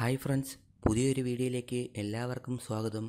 hi friends പുതിയൊരു വീഡിയോയിലേക്ക് എല്ലാവർക്കും സ്വാഗതം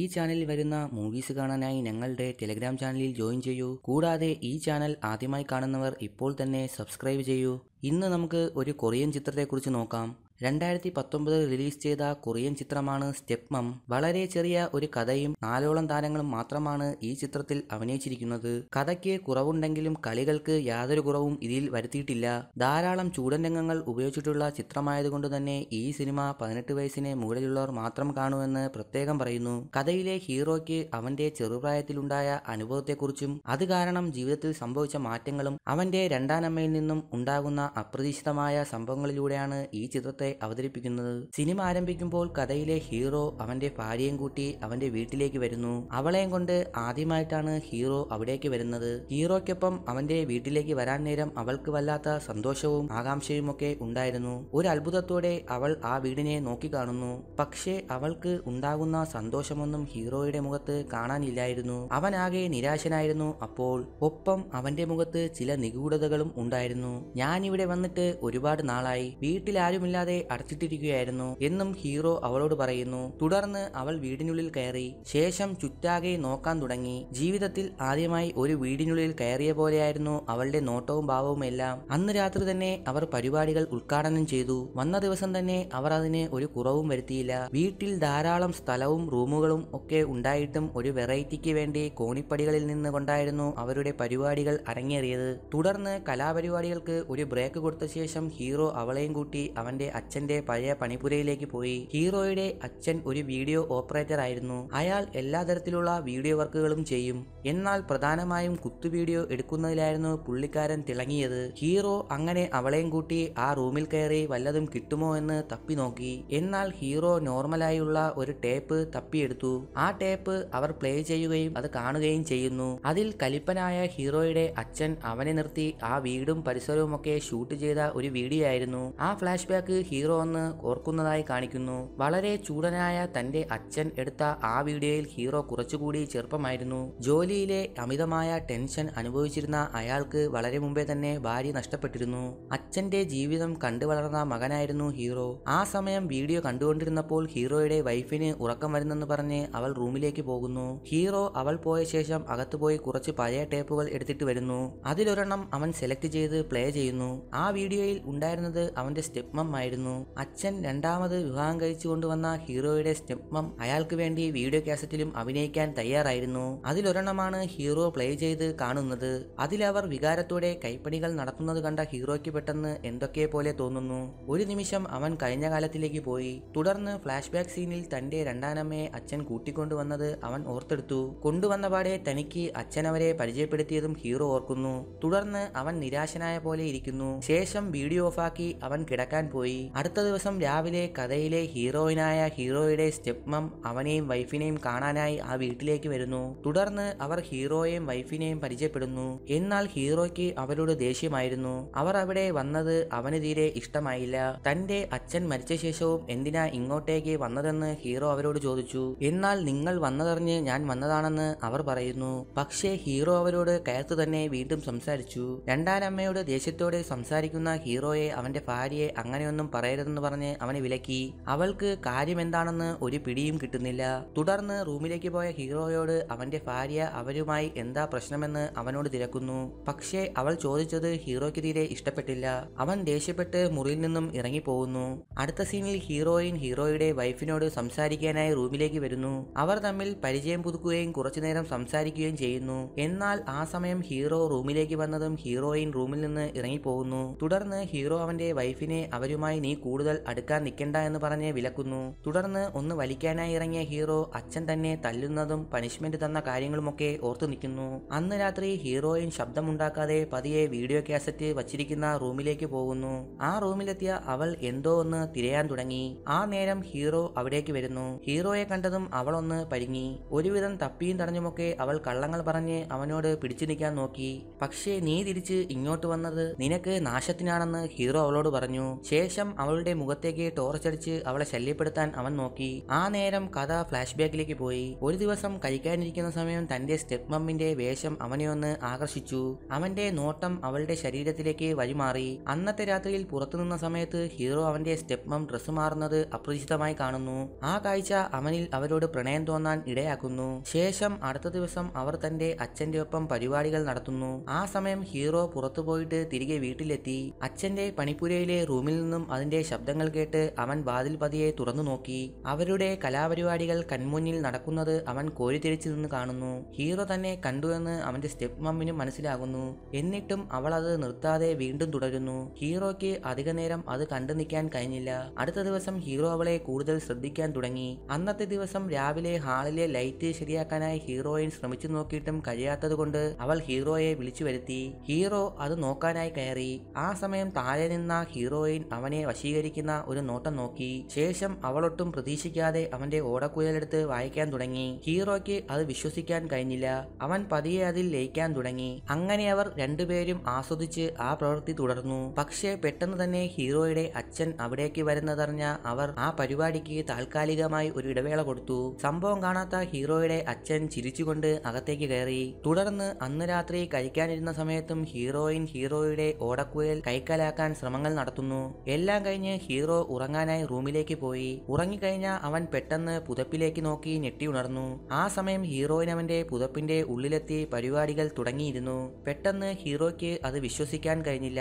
ഈ ചാനലിൽ വരുന്ന മൂവീസ് കാണാനായി ഞങ്ങളുടെ ടെലഗ്രാം ചാനലിൽ ജോയിൻ ചെയ്യൂ കൂടാതെ ഈ ചാനൽ ആദ്യമായി കാണുന്നവർ ഇപ്പോൾ തന്നെ സബ്സ്ക്രൈബ് ചെയ്യൂ ഇന്ന് നമുക്ക് ഒരു കൊറിയൻ ചിത്രത്തെക്കുറിച്ച് നോക്കാം രണ്ടായിരത്തി പത്തൊമ്പതിൽ റിലീസ് ചെയ്ത കൊറിയൻ ചിത്രമാണ് സ്റ്റെപ്പ് മം വളരെ ചെറിയ ഒരു കഥയും നാലോളം താരങ്ങളും മാത്രമാണ് ഈ ചിത്രത്തിൽ അഭിനയിച്ചിരിക്കുന്നത് കഥയ്ക്ക് കുറവുണ്ടെങ്കിലും കളികൾക്ക് യാതൊരു കുറവും ഇതിൽ വരുത്തിയിട്ടില്ല ധാരാളം ചൂടൻ രംഗങ്ങൾ ഉപയോഗിച്ചിട്ടുള്ള ചിത്രമായതുകൊണ്ട് തന്നെ ഈ സിനിമ പതിനെട്ട് വയസ്സിന് മുകളിലുള്ളവർ മാത്രം കാണുമെന്ന് പ്രത്യേകം പറയുന്നു കഥയിലെ ഹീറോയ്ക്ക് അവന്റെ ചെറുപ്രായത്തിലുണ്ടായ അനുഭവത്തെക്കുറിച്ചും അത് കാരണം ജീവിതത്തിൽ സംഭവിച്ച മാറ്റങ്ങളും അവന്റെ രണ്ടാനമ്മയിൽ നിന്നും ഉണ്ടാകുന്ന അപ്രതീക്ഷിതമായ സംഭവങ്ങളിലൂടെയാണ് ഈ ചിത്രത്തെ അവതരിപ്പിക്കുന്നത് സിനിമ ആരംഭിക്കുമ്പോൾ കഥയിലെ ഹീറോ അവന്റെ ഭാര്യയും കൂട്ടി അവന്റെ വീട്ടിലേക്ക് വരുന്നു അവളെയും കൊണ്ട് ആദ്യമായിട്ടാണ് ഹീറോ അവിടേക്ക് വരുന്നത് ഹീറോയ്ക്കൊപ്പം അവന്റെ വീട്ടിലേക്ക് വരാൻ നേരം അവൾക്ക് വല്ലാത്ത സന്തോഷവും ആകാംക്ഷയും ഒക്കെ ഉണ്ടായിരുന്നു ഒരു അത്ഭുതത്തോടെ അവൾ ആ വീടിനെ നോക്കിക്കാണുന്നു പക്ഷേ അവൾക്ക് ഉണ്ടാകുന്ന സന്തോഷമൊന്നും ഹീറോയുടെ മുഖത്ത് കാണാനില്ലായിരുന്നു അവനാകെ നിരാശനായിരുന്നു അപ്പോൾ ഒപ്പം അവന്റെ മുഖത്ത് ചില നിഗൂഢതകളും ഉണ്ടായിരുന്നു ഞാൻ ഇവിടെ വന്നിട്ട് ഒരുപാട് നാളായി വീട്ടിലാരുമില്ലാതെ വളരെ അടച്ചിട്ടിരിക്കുകയായിരുന്നു എന്നും ഹീറോ അവളോട് പറയുന്നു തുടർന്ന് അവൾ വീടിനുള്ളിൽ കയറി ശേഷം ചുറ്റാകെ നോക്കാൻ തുടങ്ങി ജീവിതത്തിൽ ആദ്യമായി ഒരു വീടിനുള്ളിൽ കയറിയ പോലെയായിരുന്നു അവളുടെ നോട്ടവും ഭാവവും എല്ലാം അന്ന് രാത്രി തന്നെ അവർ പരിപാടികൾ ഉദ്ഘാടനം ചെയ്തു വന്ന ദിവസം തന്നെ അവർ അതിന് ഒരു കുറവും വരുത്തിയില്ല വീട്ടിൽ ധാരാളം സ്ഥലവും റൂമുകളും ഒക്കെ ഉണ്ടായിട്ടും ഒരു വെറൈറ്റിക്ക് വേണ്ടി കോണിപ്പടികളിൽ നിന്ന് കൊണ്ടായിരുന്നു അവരുടെ പരിപാടികൾ അരങ്ങേറിയത് തുടർന്ന് കലാപരിപാടികൾക്ക് ഒരു ബ്രേക്ക് കൊടുത്ത ശേഷം ഹീറോ അവളെയും കൂട്ടി അവന്റെ അച്ഛന്റെ പഴയ പണിപുരയിലേക്ക് പോയി ഹീറോയുടെ അച്ഛൻ ഒരു വീഡിയോ ഓപ്പറേറ്റർ ആയിരുന്നു അയാൾ എല്ലാ തരത്തിലുള്ള വീഡിയോ വർക്കുകളും ചെയ്യും എന്നാൽ പ്രധാനമായും കുത്തു വീഡിയോ എടുക്കുന്നതിലായിരുന്നു പുള്ളിക്കാരൻ തിളങ്ങിയത് ഹീറോ അങ്ങനെ അവളെയും കൂട്ടി ആ റൂമിൽ കയറി വല്ലതും കിട്ടുമോ എന്ന് തപ്പി നോക്കി എന്നാൽ ഹീറോ നോർമലായുള്ള ഒരു ടേപ്പ് തപ്പിയെടുത്തു ആ ടേപ്പ് അവർ പ്ലേ ചെയ്യുകയും അത് കാണുകയും ചെയ്യുന്നു അതിൽ കലിപ്പനായ ഹീറോയുടെ അച്ഛൻ അവനെ നിർത്തി ആ വീടും പരിസരവും ഒക്കെ ഷൂട്ട് ചെയ്ത ഒരു വീഡിയോ ആയിരുന്നു ആ ഫ്ലാഷ് ബാക്ക് ഹീറോ എന്ന് ഓർക്കുന്നതായി കാണിക്കുന്നു വളരെ ചൂടനായ തന്റെ അച്ഛൻ എടുത്ത ആ വീഡിയോയിൽ ഹീറോ കുറച്ചുകൂടി ചെറുപ്പമായിരുന്നു ജോലിയിലെ അമിതമായ ടെൻഷൻ അനുഭവിച്ചിരുന്ന അയാൾക്ക് വളരെ മുമ്പേ തന്നെ ഭാര്യ നഷ്ടപ്പെട്ടിരുന്നു അച്ഛന്റെ ജീവിതം കണ്ടു വളർന്ന മകനായിരുന്നു ഹീറോ ആ സമയം വീഡിയോ കണ്ടുകൊണ്ടിരുന്നപ്പോൾ ഹീറോയുടെ വൈഫിന് ഉറക്കം വരുന്നെന്ന് പറഞ്ഞ് അവൾ റൂമിലേക്ക് പോകുന്നു ഹീറോ അവൾ പോയ ശേഷം അകത്തുപോയി കുറച്ച് പഴയ ടേപ്പുകൾ എടുത്തിട്ട് വരുന്നു അതിലൊരെണ്ണം അവൻ സെലക്ട് ചെയ്ത് പ്ലേ ചെയ്യുന്നു ആ വീഡിയോയിൽ ഉണ്ടായിരുന്നത് അവന്റെ സ്റ്റെപ്മം ആയിരുന്നു ആയിരുന്നു അച്ഛൻ രണ്ടാമത് വിവാഹം കഴിച്ചു കൊണ്ടുവന്ന ഹീറോയുടെ സ്റ്റെപ്മം അയാൾക്ക് വേണ്ടി വീഡിയോ കാസറ്റിലും അഭിനയിക്കാൻ തയ്യാറായിരുന്നു അതിലൊരെണ്ണമാണ് ഹീറോ പ്ലേ ചെയ്ത് കാണുന്നത് അതിലവർ വികാരത്തോടെ കൈപ്പണികൾ നടത്തുന്നത് കണ്ട ഹീറോയ്ക്ക് പെട്ടെന്ന് എന്തൊക്കെ പോലെ തോന്നുന്നു ഒരു നിമിഷം അവൻ കഴിഞ്ഞ കാലത്തിലേക്ക് പോയി തുടർന്ന് ഫ്ലാഷ് ബാക്ക് സീനിൽ തന്റെ രണ്ടാനമ്മയെ അച്ഛൻ കൂട്ടിക്കൊണ്ടുവന്നത് അവൻ ഓർത്തെടുത്തു കൊണ്ടുവന്ന പാടെ തനിക്ക് അച്ഛനവരെ പരിചയപ്പെടുത്തിയതും ഹീറോ ഓർക്കുന്നു തുടർന്ന് അവൻ നിരാശനായ പോലെ ഇരിക്കുന്നു ശേഷം വീഡിയോ ഓഫാക്കി അവൻ കിടക്കാൻ പോയി അടുത്ത ദിവസം രാവിലെ കഥയിലെ ഹീറോയിനായ ഹീറോയുടെ സ്റ്റെപ്പ് മം അവനെയും വൈഫിനെയും കാണാനായി ആ വീട്ടിലേക്ക് വരുന്നു തുടർന്ന് അവർ ഹീറോയെയും വൈഫിനെയും പരിചയപ്പെടുന്നു എന്നാൽ ഹീറോയ്ക്ക് അവരോട് ദേഷ്യമായിരുന്നു അവർ അവിടെ വന്നത് അവന് തീരെ ഇഷ്ടമായില്ല തന്റെ അച്ഛൻ മരിച്ച ശേഷവും എന്തിനാ ഇങ്ങോട്ടേക്ക് വന്നതെന്ന് ഹീറോ അവരോട് ചോദിച്ചു എന്നാൽ നിങ്ങൾ വന്നതറിഞ്ഞ് ഞാൻ വന്നതാണെന്ന് അവർ പറയുന്നു പക്ഷേ ഹീറോ അവരോട് കയർത്തു തന്നെ വീണ്ടും സംസാരിച്ചു രണ്ടാനമ്മയോട് ദേഷ്യത്തോടെ സംസാരിക്കുന്ന ഹീറോയെ അവന്റെ ഭാര്യയെ അങ്ങനെയൊന്നും പറയരുതെന്ന് പറഞ്ഞ് അവനെ വിലക്കി അവൾക്ക് കാര്യം എന്താണെന്ന് ഒരു പിടിയും കിട്ടുന്നില്ല തുടർന്ന് റൂമിലേക്ക് പോയ ഹീറോയോട് അവന്റെ ഭാര്യ അവരുമായി എന്താ പ്രശ്നമെന്ന് അവനോട് തിരക്കുന്നു പക്ഷേ അവൾ ചോദിച്ചത് ഹീറോയ്ക്ക് തീരെ ഇഷ്ടപ്പെട്ടില്ല അവൻ ദേഷ്യപ്പെട്ട് മുറിയിൽ നിന്നും ഇറങ്ങിപ്പോകുന്നു അടുത്ത സീനിൽ ഹീറോയിൻ ഹീറോയുടെ വൈഫിനോട് സംസാരിക്കാനായി റൂമിലേക്ക് വരുന്നു അവർ തമ്മിൽ പരിചയം പുതുക്കുകയും കുറച്ചുനേരം സംസാരിക്കുകയും ചെയ്യുന്നു എന്നാൽ ആ സമയം ഹീറോ റൂമിലേക്ക് വന്നതും ഹീറോയിൻ റൂമിൽ നിന്ന് ഇറങ്ങിപ്പോകുന്നു തുടർന്ന് ഹീറോ അവന്റെ വൈഫിനെ അവരുമായി നീ കൂടുതൽ അടുക്കാൻ നിൽക്കണ്ട എന്ന് പറഞ്ഞ് വിലക്കുന്നു തുടർന്ന് ഒന്ന് വലിക്കാനായി ഇറങ്ങിയ ഹീറോ അച്ഛൻ തന്നെ തല്ലുന്നതും പണിഷ്മെന്റ് തന്ന കാര്യങ്ങളുമൊക്കെ ഓർത്തു നിൽക്കുന്നു അന്ന് രാത്രി ഹീറോയിൻ ശബ്ദമുണ്ടാക്കാതെ പതിയെ വീഡിയോ കാസറ്റ് വച്ചിരിക്കുന്ന റൂമിലേക്ക് പോകുന്നു ആ റൂമിലെത്തിയ അവൾ എന്തോ ഒന്ന് തിരയാൻ തുടങ്ങി ആ നേരം ഹീറോ അവിടേക്ക് വരുന്നു ഹീറോയെ കണ്ടതും അവൾ ഒന്ന് പരിങ്ങി ഒരുവിധം തപ്പിയും തടഞ്ഞുമൊക്കെ അവൾ കള്ളങ്ങൾ പറഞ്ഞ് അവനോട് പിടിച്ചു നിൽക്കാൻ നോക്കി പക്ഷേ നീ തിരിച്ച് ഇങ്ങോട്ട് വന്നത് നിനക്ക് നാശത്തിനാണെന്ന് ഹീറോ അവളോട് പറഞ്ഞു ശേഷം അവളുടെ മുഖത്തേക്ക് ടോർച്ചടിച്ച് അവളെ ശല്യപ്പെടുത്താൻ അവൻ നോക്കി ആ നേരം കഥ ഫ്ലാഷ് ബാക്കിലേക്ക് പോയി ഒരു ദിവസം കഴിക്കാനിരിക്കുന്ന സമയം തന്റെ സ്റ്റെപ്പ് മമ്മിന്റെ വേഷം അവനെ ഒന്ന് ആകർഷിച്ചു അവന്റെ നോട്ടം അവളുടെ ശരീരത്തിലേക്ക് വഴിമാറി അന്നത്തെ രാത്രിയിൽ പുറത്തു നിന്ന സമയത്ത് ഹീറോ അവന്റെ സ്റ്റെപ്പ് മം ഡ്രസ്സ് മാറുന്നത് അപ്രതീക്ഷിതമായി കാണുന്നു ആ കാഴ്ച അവനിൽ അവരോട് പ്രണയം തോന്നാൻ ഇടയാക്കുന്നു ശേഷം അടുത്ത ദിവസം അവർ തന്റെ അച്ഛന്റെ ഒപ്പം പരിപാടികൾ നടത്തുന്നു ആ സമയം ഹീറോ പുറത്തു പോയിട്ട് തിരികെ വീട്ടിലെത്തി അച്ഛന്റെ പണിപ്പുരയിലെ റൂമിൽ നിന്നും അത് അതിന്റെ ശബ്ദങ്ങൾ കേട്ട് അവൻ വാതിൽ പതിയെ തുറന്നു നോക്കി അവരുടെ കലാപരിപാടികൾ കൺമുന്നിൽ നടക്കുന്നത് അവൻ കോരിതിരിച്ചു നിന്ന് കാണുന്നു ഹീറോ തന്നെ കണ്ടുവെന്ന് അവന്റെ സ്റ്റെപ്പ് മമ്മിനും മനസ്സിലാകുന്നു എന്നിട്ടും അവൾ അത് നിർത്താതെ വീണ്ടും തുടരുന്നു ഹീറോയ്ക്ക് അധിക നേരം അത് കണ്ടു നിൽക്കാൻ കഴിഞ്ഞില്ല അടുത്ത ദിവസം ഹീറോ അവളെ കൂടുതൽ ശ്രദ്ധിക്കാൻ തുടങ്ങി അന്നത്തെ ദിവസം രാവിലെ ഹാളിലെ ലൈറ്റ് ശരിയാക്കാനായി ഹീറോയിൻ ശ്രമിച്ചു നോക്കിയിട്ടും കഴിയാത്തതുകൊണ്ട് അവൾ ഹീറോയെ വിളിച്ചു വരുത്തി ഹീറോ അത് നോക്കാനായി കയറി ആ സമയം താഴെ നിന്ന ഹീറോയിൻ അവനെ വശീകരിക്കുന്ന ഒരു നോട്ടം നോക്കി ശേഷം അവളൊട്ടും പ്രതീക്ഷിക്കാതെ അവന്റെ ഓടക്കുഴലെടുത്ത് വായിക്കാൻ തുടങ്ങി ഹീറോയ്ക്ക് അത് വിശ്വസിക്കാൻ കഴിഞ്ഞില്ല അവൻ പതിയെ അതിൽ ലയിക്കാൻ തുടങ്ങി അങ്ങനെ അവർ രണ്ടുപേരും ആസ്വദിച്ച് ആ പ്രവൃത്തി തുടർന്നു പക്ഷേ പെട്ടെന്ന് തന്നെ ഹീറോയുടെ അച്ഛൻ അവിടേക്ക് വരുന്നതറിഞ്ഞ അവർ ആ പരിപാടിക്ക് താൽക്കാലികമായി ഒരു ഇടവേള കൊടുത്തു സംഭവം കാണാത്ത ഹീറോയുടെ അച്ഛൻ ചിരിച്ചുകൊണ്ട് അകത്തേക്ക് കയറി തുടർന്ന് അന്ന് രാത്രി കഴിക്കാനിരുന്ന സമയത്തും ഹീറോയിൻ ഹീറോയുടെ ഓടക്കുഴൽ കൈക്കലാക്കാൻ ശ്രമങ്ങൾ നടത്തുന്നു എല്ലാം കഴിഞ്ഞ് ഹീറോ ഉറങ്ങാനായി റൂമിലേക്ക് പോയി ഉറങ്ങിക്കഴിഞ്ഞ അവൻ പെട്ടെന്ന് പുതപ്പിലേക്ക് നോക്കി ഞെട്ടി ഉണർന്നു ആ സമയം ഹീറോയിനവന്റെ പുതപ്പിന്റെ ഉള്ളിലെത്തി പരിപാടികൾ തുടങ്ങിയിരുന്നു പെട്ടെന്ന് ഹീറോയ്ക്ക് അത് വിശ്വസിക്കാൻ കഴിഞ്ഞില്ല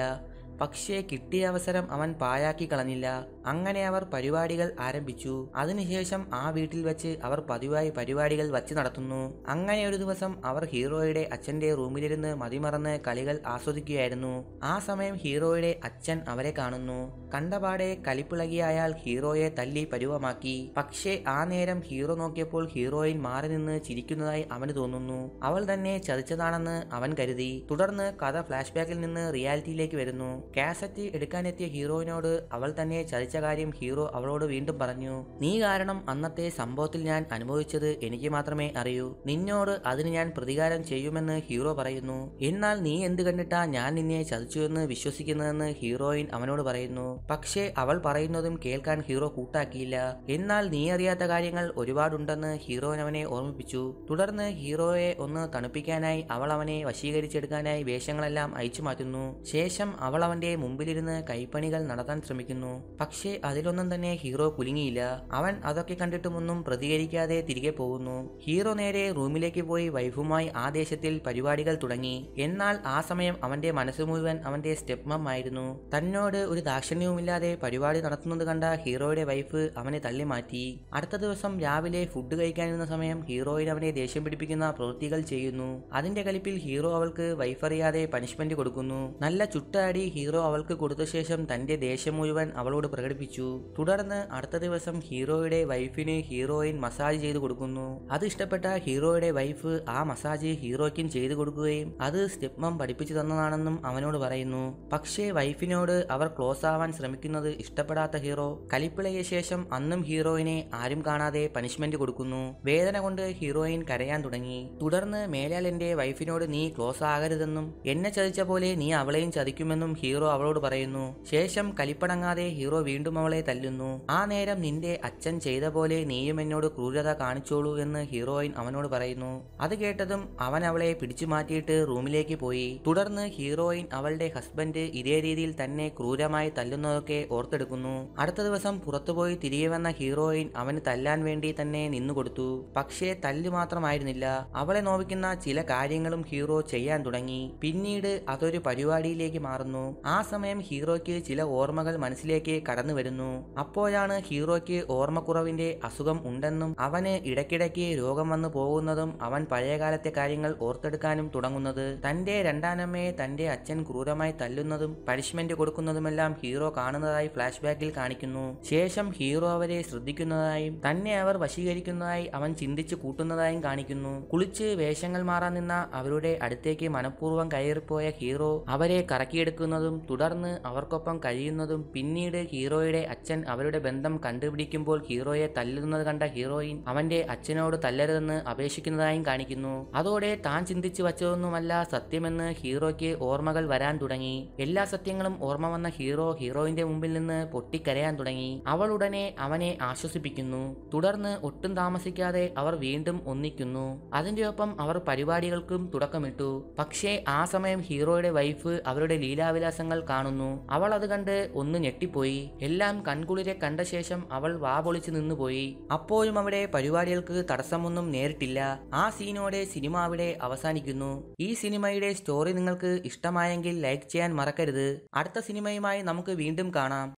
പക്ഷേ കിട്ടിയ അവസരം അവൻ പായാക്കി കളഞ്ഞില്ല അങ്ങനെ അവർ പരിപാടികൾ ആരംഭിച്ചു അതിനുശേഷം ആ വീട്ടിൽ വെച്ച് അവർ പതിവായി പരിപാടികൾ വച്ച് നടത്തുന്നു അങ്ങനെ ഒരു ദിവസം അവർ ഹീറോയുടെ അച്ഛന്റെ റൂമിലിരുന്ന് മതിമറന്ന് കളികൾ ആസ്വദിക്കുകയായിരുന്നു ആ സമയം ഹീറോയുടെ അച്ഛൻ അവരെ കാണുന്നു കണ്ടപാടെ കലിപ്പിളകിയായാൽ ഹീറോയെ തല്ലി പരുവമാക്കി പക്ഷേ ആ നേരം ഹീറോ നോക്കിയപ്പോൾ ഹീറോയിൻ മാറി നിന്ന് ചിരിക്കുന്നതായി അവന് തോന്നുന്നു അവൾ തന്നെ ചതിച്ചതാണെന്ന് അവൻ കരുതി തുടർന്ന് കഥ ഫ്ലാഷ് ബാക്കിൽ നിന്ന് റിയാലിറ്റിയിലേക്ക് വരുന്നു കാസറ്റ് എടുക്കാനെത്തിയ ഹീറോയിനോട് അവൾ തന്നെ ചതിച്ച വിളിച്ച കാര്യം ഹീറോ അവളോട് വീണ്ടും പറഞ്ഞു നീ കാരണം അന്നത്തെ സംഭവത്തിൽ ഞാൻ അനുഭവിച്ചത് എനിക്ക് മാത്രമേ അറിയൂ നിന്നോട് അതിന് ഞാൻ പ്രതികാരം ചെയ്യുമെന്ന് ഹീറോ പറയുന്നു എന്നാൽ നീ എന്ത് കണ്ടിട്ടാ ഞാൻ നിന്നെ ചതിച്ചുവെന്ന് വിശ്വസിക്കുന്നതെന്ന് ഹീറോയിൻ അവനോട് പറയുന്നു പക്ഷേ അവൾ പറയുന്നതും കേൾക്കാൻ ഹീറോ കൂട്ടാക്കിയില്ല എന്നാൽ നീ അറിയാത്ത കാര്യങ്ങൾ ഒരുപാടുണ്ടെന്ന് ഹീറോയിൻ അവനെ ഓർമ്മിപ്പിച്ചു തുടർന്ന് ഹീറോയെ ഒന്ന് തണുപ്പിക്കാനായി അവൾ അവനെ വശീകരിച്ചെടുക്കാനായി വേഷങ്ങളെല്ലാം അയച്ചു മാറ്റുന്നു ശേഷം അവൾ അവന്റെ മുമ്പിലിരുന്ന് കൈപ്പണികൾ നടത്താൻ ശ്രമിക്കുന്നു പക്ഷേ പക്ഷേ അതിലൊന്നും തന്നെ ഹീറോ കുലുങ്ങിയില്ല അവൻ അതൊക്കെ കണ്ടിട്ടുമൊന്നും പ്രതികരിക്കാതെ തിരികെ പോകുന്നു ഹീറോ നേരെ റൂമിലേക്ക് പോയി വൈഫുമായി ആ ദേശത്തിൽ പരിപാടികൾ തുടങ്ങി എന്നാൽ ആ സമയം അവന്റെ മനസ്സ് മുഴുവൻ അവന്റെ സ്റ്റെപ്പ് ആയിരുന്നു തന്നോട് ഒരു ദാക്ഷിണ്യവുമില്ലാതെ പരിപാടി നടത്തുന്നത് കണ്ട ഹീറോയുടെ വൈഫ് അവനെ തള്ളി മാറ്റി അടുത്ത ദിവസം രാവിലെ ഫുഡ് കഴിക്കാനിരുന്ന സമയം ഹീറോയിൻ അവനെ ദേഷ്യം പിടിപ്പിക്കുന്ന പ്രവൃത്തികൾ ചെയ്യുന്നു അതിന്റെ കലിപ്പിൽ ഹീറോ അവൾക്ക് വൈഫറിയാതെ പണിഷ്മെന്റ് കൊടുക്കുന്നു നല്ല ചുട്ടാടി ഹീറോ അവൾക്ക് കൊടുത്ത ശേഷം തന്റെ ദേഷ്യം മുഴുവൻ അവളോട് പ്രകടി സംഘടിപ്പിച്ചു തുടർന്ന് അടുത്ത ദിവസം ഹീറോയുടെ വൈഫിന് ഹീറോയിൻ മസാജ് ചെയ്തു കൊടുക്കുന്നു അത് ഇഷ്ടപ്പെട്ട ഹീറോയുടെ വൈഫ് ആ മസാജ് ഹീറോയ്ക്കും ചെയ്തു കൊടുക്കുകയും അത് മം പഠിപ്പിച്ചു തന്നതാണെന്നും അവനോട് പറയുന്നു പക്ഷേ വൈഫിനോട് അവർ ക്ലോസ് ആവാൻ ശ്രമിക്കുന്നത് ഇഷ്ടപ്പെടാത്ത ഹീറോ കലിപ്പിളയ ശേഷം അന്നും ഹീറോയിനെ ആരും കാണാതെ പനിഷ്മെന്റ് കൊടുക്കുന്നു വേദന കൊണ്ട് ഹീറോയിൻ കരയാൻ തുടങ്ങി തുടർന്ന് മേലാൽ വൈഫിനോട് നീ ക്ലോസ് ആകരുതെന്നും എന്നെ ചതിച്ച പോലെ നീ അവളെയും ചതിക്കുമെന്നും ഹീറോ അവളോട് പറയുന്നു ശേഷം കലിപ്പടങ്ങാതെ ഹീറോ വീണ്ടും വീണ്ടും അവളെ തല്ലുന്നു ആ നേരം നിന്റെ അച്ഛൻ ചെയ്ത പോലെ നീയും എന്നോട് ക്രൂരത കാണിച്ചോളൂ എന്ന് ഹീറോയിൻ അവനോട് പറയുന്നു അത് കേട്ടതും അവൻ അവളെ പിടിച്ചു മാറ്റിയിട്ട് റൂമിലേക്ക് പോയി തുടർന്ന് ഹീറോയിൻ അവളുടെ ഹസ്ബൻഡ് ഇതേ രീതിയിൽ തന്നെ ക്രൂരമായി തല്ലുന്നതൊക്കെ ഓർത്തെടുക്കുന്നു അടുത്ത ദിവസം പുറത്തുപോയി തിരികെ വന്ന ഹീറോയിൻ അവന് തല്ലാൻ വേണ്ടി തന്നെ നിന്നുകൊടുത്തു പക്ഷേ തല്ലു മാത്രമായിരുന്നില്ല അവളെ നോവിക്കുന്ന ചില കാര്യങ്ങളും ഹീറോ ചെയ്യാൻ തുടങ്ങി പിന്നീട് അതൊരു പരിപാടിയിലേക്ക് മാറുന്നു ആ സമയം ഹീറോയ്ക്ക് ചില ഓർമ്മകൾ മനസ്സിലേക്ക് കടന്നു വരുന്നു അപ്പോഴാണ് ഹീറോയ്ക്ക് ഓർമ്മക്കുറവിന്റെ അസുഖം ഉണ്ടെന്നും അവന് ഇടയ്ക്കിടയ്ക്ക് രോഗം വന്നു പോകുന്നതും അവൻ പഴയകാലത്തെ കാര്യങ്ങൾ ഓർത്തെടുക്കാനും തുടങ്ങുന്നത് തന്റെ രണ്ടാനമ്മയെ തന്റെ അച്ഛൻ ക്രൂരമായി തല്ലുന്നതും പണിഷ്മെന്റ് കൊടുക്കുന്നതുമെല്ലാം ഹീറോ കാണുന്നതായി ഫ്ലാഷ് ബാക്കിൽ കാണിക്കുന്നു ശേഷം ഹീറോ അവരെ ശ്രദ്ധിക്കുന്നതായും തന്നെ അവർ വശീകരിക്കുന്നതായി അവൻ ചിന്തിച്ചു കൂട്ടുന്നതായും കാണിക്കുന്നു കുളിച്ച് വേഷങ്ങൾ മാറാൻ നിന്ന അവരുടെ അടുത്തേക്ക് മനഃപൂർവ്വം കയറിപ്പോയ ഹീറോ അവരെ കറക്കിയെടുക്കുന്നതും തുടർന്ന് അവർക്കൊപ്പം കഴിയുന്നതും പിന്നീട് ഹീറോ ഹീറോയുടെ അച്ഛൻ അവരുടെ ബന്ധം കണ്ടുപിടിക്കുമ്പോൾ ഹീറോയെ തല്ലുന്നത് കണ്ട ഹീറോയിൻ അവന്റെ അച്ഛനോട് തല്ലരുതെന്ന് അപേക്ഷിക്കുന്നതായും കാണിക്കുന്നു അതോടെ താൻ ചിന്തിച്ചു വച്ചതൊന്നുമല്ല സത്യമെന്ന് ഹീറോയ്ക്ക് ഓർമ്മകൾ വരാൻ തുടങ്ങി എല്ലാ സത്യങ്ങളും ഓർമ്മ വന്ന ഹീറോ ഹീറോയിന്റെ മുമ്പിൽ നിന്ന് പൊട്ടിക്കരയാൻ തുടങ്ങി അവൾ ഉടനെ അവനെ ആശ്വസിപ്പിക്കുന്നു തുടർന്ന് ഒട്ടും താമസിക്കാതെ അവർ വീണ്ടും ഒന്നിക്കുന്നു അതിന്റെ ഒപ്പം അവർ പരിപാടികൾക്കും തുടക്കമിട്ടു പക്ഷേ ആ സമയം ഹീറോയുടെ വൈഫ് അവരുടെ ലീലാവിലാസങ്ങൾ കാണുന്നു അവൾ അത് കണ്ട് ഒന്ന് ഞെട്ടിപ്പോയി എല്ലാം കൺകുളിരെ കണ്ട ശേഷം അവൾ പൊളിച്ചു നിന്നുപോയി അപ്പോഴും അവിടെ പരിപാടികൾക്ക് തടസ്സമൊന്നും നേരിട്ടില്ല ആ സീനോടെ സിനിമ അവിടെ അവസാനിക്കുന്നു ഈ സിനിമയുടെ സ്റ്റോറി നിങ്ങൾക്ക് ഇഷ്ടമായെങ്കിൽ ലൈക്ക് ചെയ്യാൻ മറക്കരുത് അടുത്ത സിനിമയുമായി നമുക്ക് വീണ്ടും കാണാം